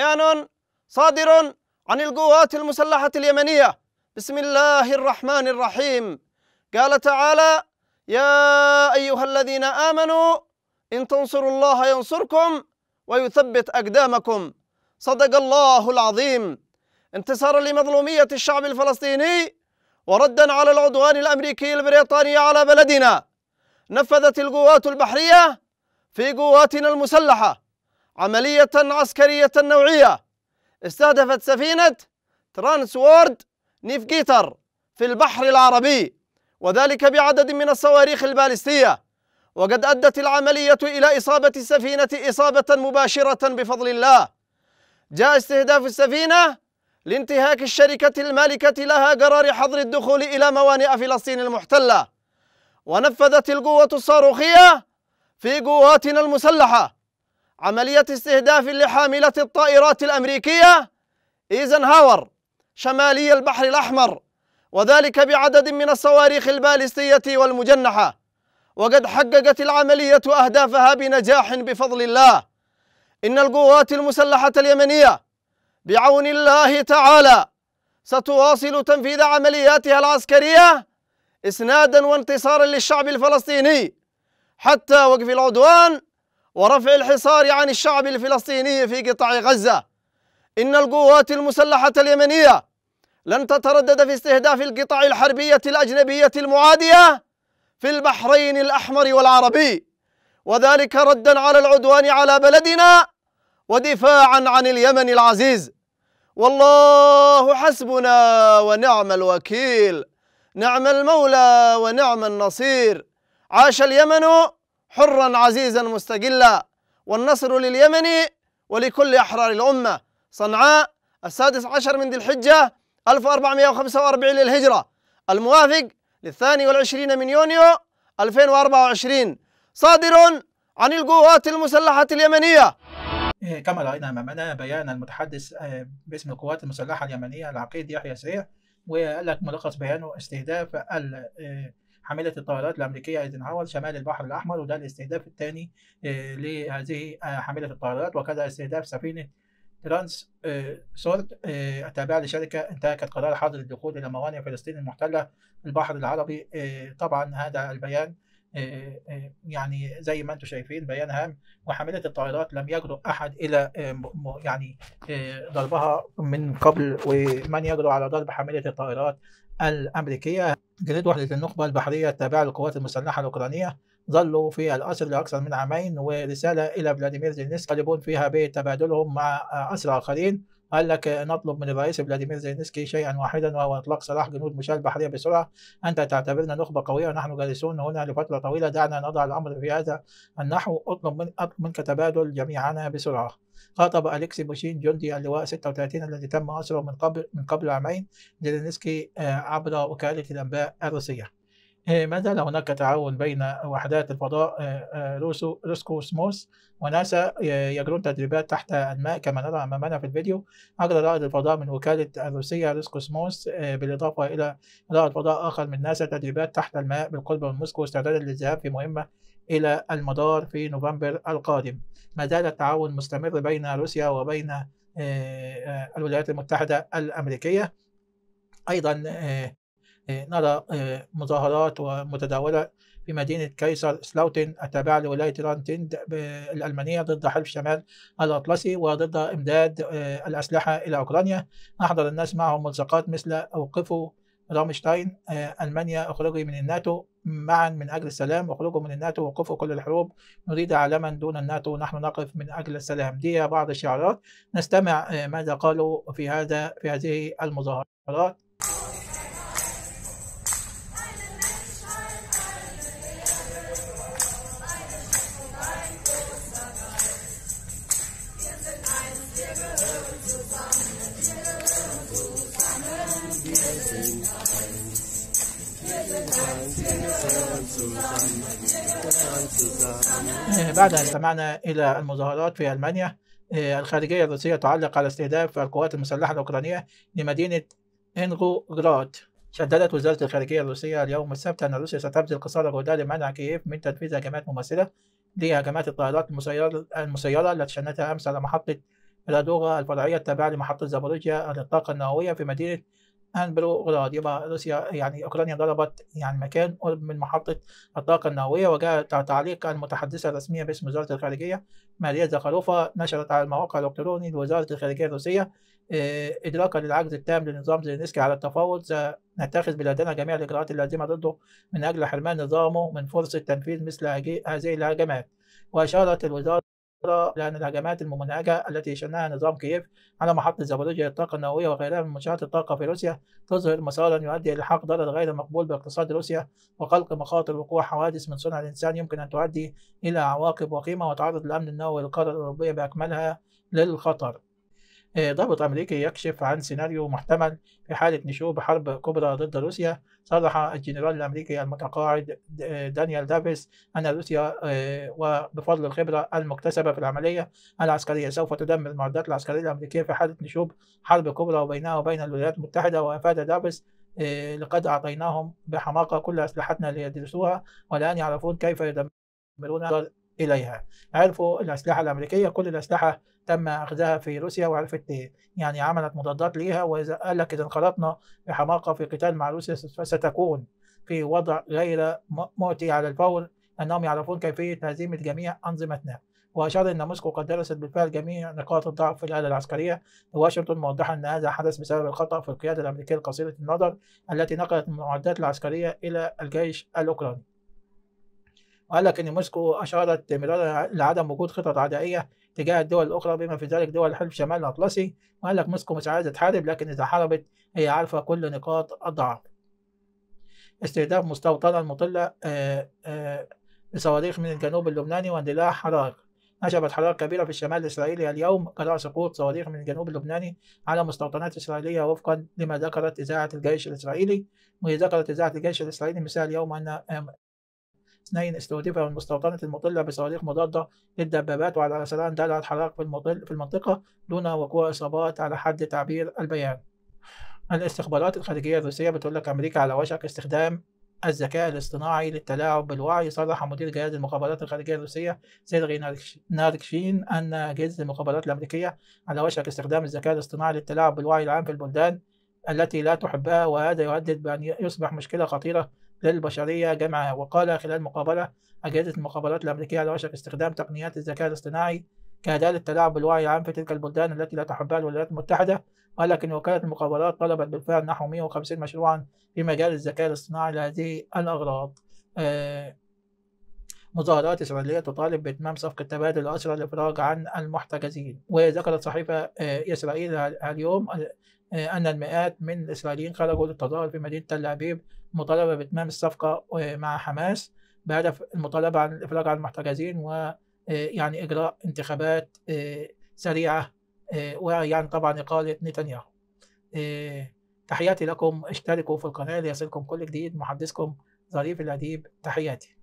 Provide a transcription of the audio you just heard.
بيان صادر عن القوات المسلحة اليمنية بسم الله الرحمن الرحيم قال تعالى يا أيها الذين آمنوا إن تنصروا الله ينصركم ويثبت أقدامكم صدق الله العظيم انتصارا لمظلومية الشعب الفلسطيني وردا على العدوان الأمريكي البريطاني على بلدنا نفذت القوات البحرية في قواتنا المسلحة عملية عسكرية نوعية استهدفت سفينة ترانس نيف نيفجيتر في البحر العربي وذلك بعدد من الصواريخ البالستية وقد أدت العملية إلى إصابة السفينة إصابة مباشرة بفضل الله جاء استهداف السفينة لانتهاك الشركة المالكة لها قرار حظر الدخول إلى موانئ فلسطين المحتلة ونفذت القوة الصاروخية في قواتنا المسلحة عملية استهداف لحاملة الطائرات الأمريكية إيزنهاور شمالي البحر الأحمر وذلك بعدد من الصواريخ البالستية والمجنحة وقد حققت العملية أهدافها بنجاح بفضل الله إن القوات المسلحة اليمنية بعون الله تعالى ستواصل تنفيذ عملياتها العسكرية إسنادا وانتصارا للشعب الفلسطيني حتى وقف العدوان ورفع الحصار عن الشعب الفلسطيني في قطاع غزة إن القوات المسلحة اليمنية لن تتردد في استهداف القطاع الحربية الأجنبية المعادية في البحرين الأحمر والعربي وذلك ردا على العدوان على بلدنا ودفاعا عن اليمن العزيز والله حسبنا ونعم الوكيل نعم المولى ونعم النصير عاش اليمن حرا عزيزا مستقلا والنصر لليمن ولكل أحرار الأمة صنعاء السادس عشر من ذي الحجة 1445 للهجرة الموافق للثاني والعشرين من يونيو 2024 صادر عن القوات المسلحة اليمنية إيه، كما رأينا أمامنا بيان المتحدث آه، باسم القوات المسلحة اليمنية العقيد يحيى سريع وقال لك ملخص بيانه استهداف آه، حاملة الطائرات الأمريكية أيزنهاور شمال البحر الأحمر وده الاستهداف الثاني آه، لهذه حاملة الطائرات وكذا استهداف سفينة ترانس آه، سورت آه، التابعة لشركة انتهكت قرار حظر الدخول إلى موانئ فلسطين المحتلة البحر العربي طبعا هذا البيان يعني زي ما انتم شايفين بيان هام وحاملة الطائرات لم يجرؤ أحد إلى يعني ضربها من قبل ومن يجرؤ على ضرب حاملة الطائرات الأمريكية جريد وحدة النخبة البحرية التابعة للقوات المسلحة الأوكرانية ظلوا في الأسر لأكثر من عامين ورسالة إلى فلاديمير زيلينسكي يطالبون فيها بتبادلهم مع أسرى آخرين قال لك نطلب من الرئيس فلاديمير زينسكي شيئا واحدا وهو اطلاق سراح جنود مشاة البحريه بسرعه انت تعتبرنا نخبه قويه ونحن جالسون هنا لفتره طويله دعنا نضع الامر في هذا النحو اطلب من اطلب منك تبادل جميعنا بسرعه خاطب أليكسي بوشين جندي اللواء 36 الذي تم أسره من قبل من قبل عامين زيلينسكي آه، عبر وكالة الأنباء الروسية آه، ما زال هناك تعاون بين وحدات الفضاء آه، آه، روسو روسكوسموس وناسا يجرون تدريبات تحت الماء كما نرى امامنا في الفيديو اجرى رائد الفضاء من وكاله الروسيه روسكوسموس بالاضافه الى رائد فضاء اخر من ناسا تدريبات تحت الماء بالقرب من موسكو استعدادا للذهاب في مهمه الى المدار في نوفمبر القادم ما زال التعاون مستمر بين روسيا وبين الولايات المتحده الامريكيه ايضا إيه، نرى إيه، مظاهرات متداولة في مدينة كايسر سلاوتن التابعة لولاية رانتند الألمانية ضد حلف شمال الأطلسي وضد إمداد إيه، الأسلحة إلى أوكرانيا أحضر الناس معهم ملصقات مثل أوقفوا رامشتاين ألمانيا اخرجوا من الناتو معا من أجل السلام اخرجوا من الناتو وقفوا كل الحروب نريد عالما دون الناتو نحن نقف من أجل السلام دي بعض الشعارات نستمع ماذا قالوا في هذا في هذه المظاهرات إيه، بعد أن استمعنا إلى المظاهرات في ألمانيا إيه، الخارجية الروسية تعلق على استهداف القوات المسلحة الأوكرانية لمدينة إنغوغراد شددت وزارة الخارجية الروسية اليوم السبت أن روسيا ستبذل قصارى جهدها لمنع كييف من تنفيذ هجمات مماثلة لهجمات الطائرات المسيرة المسيرة التي شنتها أمس على محطة بلادوغا الفرعية التابعة لمحطة زابوريجيا للطاقة النووية في مدينة أنبروغراد يبقى روسيا يعني أوكرانيا ضربت يعني مكان قرب من محطة الطاقة النووية وجاء تعليق المتحدثة الرسمية باسم وزارة الخارجية ماريا زخاروفا نشرت على الموقع الإلكتروني لوزارة الخارجية الروسية آه، إدراكا للعجز التام لنظام زيلينسكي على التفاوض نتخذ بلادنا جميع الإجراءات اللازمة ضده من أجل حرمان نظامه من فرصة تنفيذ مثل هذه الهجمات وأشارت الوزارة لأن الهجمات الممنهجة التي شنها نظام كييف على محطة زابولوجيا للطاقة النووية وغيرها من منشآت الطاقة في روسيا تظهر مسارا يؤدي إلى حق ضرر غير مقبول باقتصاد روسيا وخلق مخاطر وقوع حوادث من صنع الإنسان يمكن أن تؤدي إلى عواقب وخيمة وتعرض الأمن النووي للقارة الأوروبية بأكملها للخطر آه، ضابط أمريكي يكشف عن سيناريو محتمل في حالة نشوب حرب كبرى ضد روسيا صرح الجنرال الأمريكي المتقاعد آه، دانيال دافيس أن روسيا آه، وبفضل الخبرة المكتسبة في العملية العسكرية سوف تدمر المعدات العسكرية الأمريكية في حالة نشوب حرب كبرى وبينها وبين الولايات المتحدة وأفاد دافيس لقد أعطيناهم بحماقة كل أسلحتنا ليدرسوها والآن يعرفون كيف يدمرون إليها عرفوا الأسلحة الأمريكية كل الأسلحة تم اخذها في روسيا وعرفت يعني عملت مضادات ليها واذا قال لك اذا انخرطنا بحماقه في قتال مع روسيا فستكون في وضع غير مؤتي على الفور انهم يعرفون كيفيه هزيمه جميع انظمتنا واشار ان موسكو قد درست بالفعل جميع نقاط الضعف في الاله العسكريه واشنطن موضحا ان هذا حدث بسبب الخطا في القياده الامريكيه القصيره النظر التي نقلت المعدات العسكريه الى الجيش الاوكراني وقال لك أن موسكو أشارت مرارا لعدم وجود خطط عدائية تجاه الدول الأخرى بما في ذلك دول حلف شمال الأطلسي وقال لك موسكو مش عايزة تحارب لكن إذا حاربت هي عارفة كل نقاط الضعف استهداف مستوطنة مطلة بصواريخ آه، آه، من الجنوب اللبناني واندلاع حرائق نشبت حرائق كبيرة في الشمال الإسرائيلي اليوم جراء سقوط صواريخ من الجنوب اللبناني على مستوطنات إسرائيلية وفقا لما ذكرت إذاعة الجيش الإسرائيلي وذكرت إذاعة الجيش الإسرائيلي مساء اليوم أن اثنين استهدف من مستوطنة بصواريخ مضادة للدبابات وعلى رسلان دار الحراق في, المطل في المنطقة دون وقوع إصابات على حد تعبير البيان الاستخبارات الخارجية الروسية بتقول لك أمريكا على وشك استخدام الذكاء الاصطناعي للتلاعب بالوعي صرح مدير جهاز المخابرات الخارجية الروسية سيرغي ناركشين أن جهاز المخابرات الأمريكية على وشك استخدام الذكاء الاصطناعي للتلاعب بالوعي العام في البلدان التي لا تحبها وهذا يهدد بأن يصبح مشكلة خطيرة للبشرية جمعها وقال خلال مقابلة أجهزة المخابرات الأمريكية على وشك استخدام تقنيات الذكاء الاصطناعي كأداة للتلاعب بالوعي العام في تلك البلدان التي لا تحبها الولايات المتحدة ولكن وكالة المخابرات طلبت بالفعل نحو 150 مشروعا في مجال الذكاء الاصطناعي لهذه الأغراض آه، مظاهرات إسرائيلية تطالب بإتمام صفقة تبادل الأسرى للإفراج عن المحتجزين وذكرت صحيفة آه، إسرائيل اليوم آه، أن المئات من الإسرائيليين خرجوا للتظاهر في مدينة تل أبيب مطالبه باتمام الصفقه آه، مع حماس بهدف المطالبه عن الافراج عن المحتجزين ويعني آه، اجراء انتخابات آه، سريعه ويعني طبعا اقاله نتنياهو. تحياتي لكم اشتركوا في القناه ليصلكم كل جديد محدثكم ظريف الاديب تحياتي.